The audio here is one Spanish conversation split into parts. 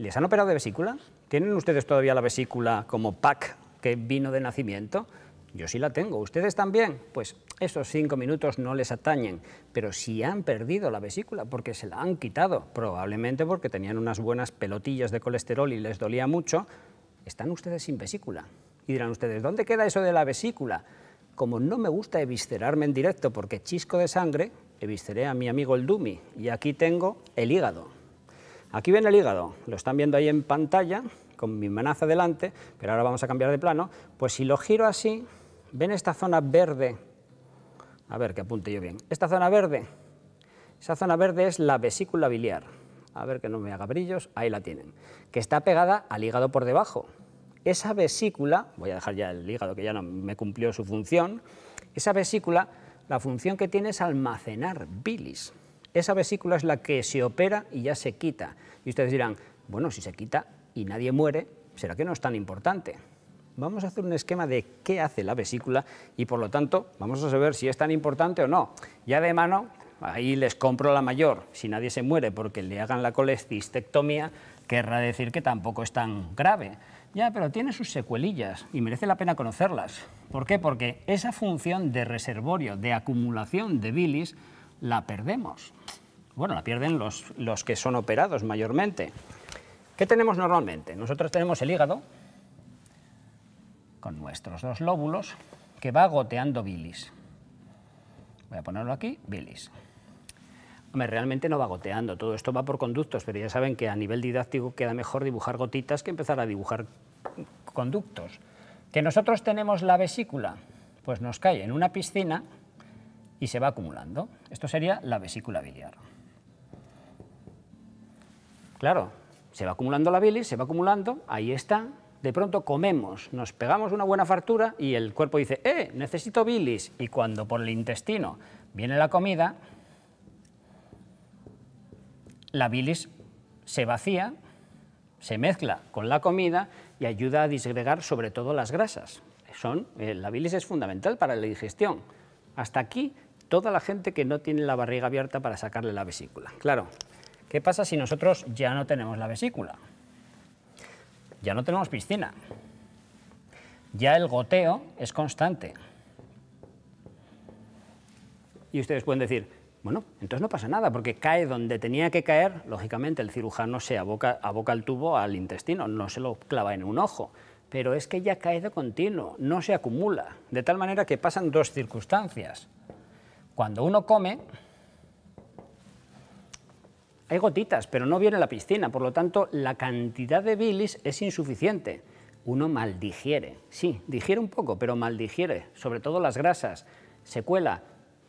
¿Les han operado de vesícula? ¿Tienen ustedes todavía la vesícula como pack que vino de nacimiento? Yo sí la tengo. ¿Ustedes también? Pues esos cinco minutos no les atañen. Pero si han perdido la vesícula porque se la han quitado, probablemente porque tenían unas buenas pelotillas de colesterol y les dolía mucho, están ustedes sin vesícula. Y dirán ustedes, ¿dónde queda eso de la vesícula? Como no me gusta eviscerarme en directo porque chisco de sangre, evisceré a mi amigo el Dumi. Y aquí tengo el hígado. Aquí ven el hígado, lo están viendo ahí en pantalla, con mi manaza delante, pero ahora vamos a cambiar de plano. Pues si lo giro así, ven esta zona verde, a ver que apunte yo bien, esta zona verde, esa zona verde es la vesícula biliar, a ver que no me haga brillos, ahí la tienen, que está pegada al hígado por debajo. Esa vesícula, voy a dejar ya el hígado que ya no me cumplió su función, esa vesícula, la función que tiene es almacenar bilis. Esa vesícula es la que se opera y ya se quita. Y ustedes dirán, bueno, si se quita y nadie muere, ¿será que no es tan importante? Vamos a hacer un esquema de qué hace la vesícula y por lo tanto vamos a saber si es tan importante o no. Ya de mano, ahí les compro la mayor. Si nadie se muere porque le hagan la colecistectomía, querrá decir que tampoco es tan grave. Ya, pero tiene sus secuelillas y merece la pena conocerlas. ¿Por qué? Porque esa función de reservorio, de acumulación de bilis, la perdemos. Bueno, la pierden los, que son operados mayormente. ¿Qué tenemos normalmente? Nosotros tenemos el hígado con nuestros dos lóbulos que va goteando bilis. Voy a ponerlo aquí, bilis. Hombre, realmente no va goteando, todo esto va por conductos, pero ya saben que a nivel didáctico queda mejor dibujar gotitas que empezar a dibujar conductos. Que nosotros tenemos la vesícula, pues nos cae en una piscina y se va acumulando. Esto sería la vesícula biliar. Claro, se va acumulando la bilis, se va acumulando, ahí está. De pronto comemos, nos pegamos una buena fartura y el cuerpo dice, ¡eh! Necesito bilis. Y cuando por el intestino viene la comida, la bilis se vacía, se mezcla con la comida y ayuda a disgregar sobre todo las grasas. Son, eh, la bilis es fundamental para la digestión. Hasta aquí, toda la gente que no tiene la barriga abierta para sacarle la vesícula. Claro, ¿Qué pasa si nosotros ya no tenemos la vesícula? Ya no tenemos piscina. Ya el goteo es constante. Y ustedes pueden decir, bueno, entonces no pasa nada, porque cae donde tenía que caer, lógicamente el cirujano se aboca, aboca, el tubo al intestino, no se lo clava en un ojo, pero es que ya cae de continuo, no se acumula, de tal manera que pasan dos circunstancias. Cuando uno come, hay gotitas, pero no viene la piscina, por lo tanto la cantidad de bilis es insuficiente. Uno maldigiere, sí, digiere un poco, pero maldigiere, sobre todo las grasas. Se cuela,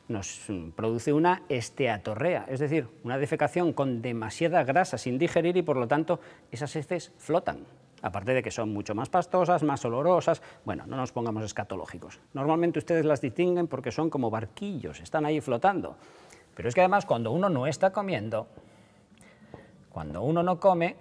nos mm, produce una esteatorrea, es decir, una defecación con demasiada grasa sin digerir y por lo tanto esas heces flotan. Aparte de que son mucho más pastosas, más olorosas, bueno, no nos pongamos escatológicos. Normalmente ustedes las distinguen porque son como barquillos, están ahí flotando. Pero es que además cuando uno no está comiendo, cuando uno no come,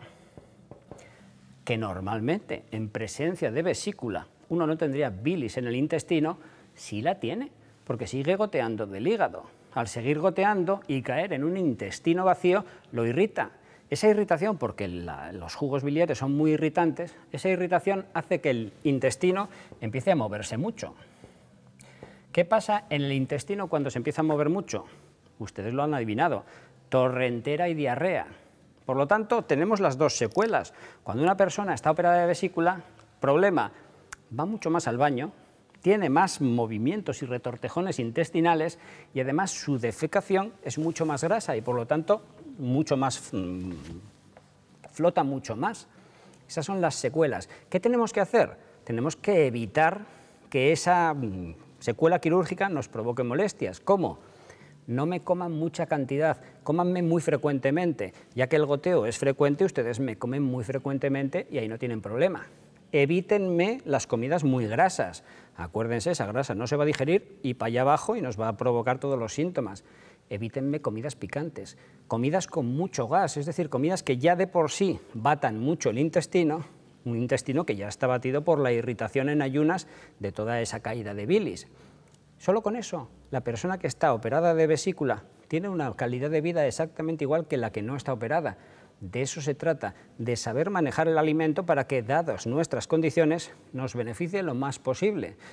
que normalmente en presencia de vesícula uno no tendría bilis en el intestino, sí la tiene, porque sigue goteando del hígado. Al seguir goteando y caer en un intestino vacío, lo irrita. Esa irritación, porque los jugos biliares son muy irritantes, esa irritación hace que el intestino empiece a moverse mucho. ¿Qué pasa en el intestino cuando se empieza a mover mucho? Ustedes lo han adivinado, torrentera y diarrea. Por lo tanto, tenemos las dos secuelas. Cuando una persona está operada de vesícula, problema, va mucho más al baño, tiene más movimientos y retortejones intestinales y además su defecación es mucho más grasa y por lo tanto mucho más mm, flota mucho más. Esas son las secuelas. ¿Qué tenemos que hacer? Tenemos que evitar que esa mm, secuela quirúrgica nos provoque molestias. ¿Cómo? no me coman mucha cantidad, cómanme muy frecuentemente, ya que el goteo es frecuente, ustedes me comen muy frecuentemente y ahí no tienen problema. Evítenme las comidas muy grasas, acuérdense, esa grasa no se va a digerir y para allá abajo y nos va a provocar todos los síntomas. Evítenme comidas picantes, comidas con mucho gas, es decir, comidas que ya de por sí batan mucho el intestino, un intestino que ya está batido por la irritación en ayunas de toda esa caída de bilis. Solo con eso, la persona que está operada de vesícula tiene una calidad de vida exactamente igual que la que no está operada. De eso se trata, de saber manejar el alimento para que, dadas nuestras condiciones, nos beneficie lo más posible.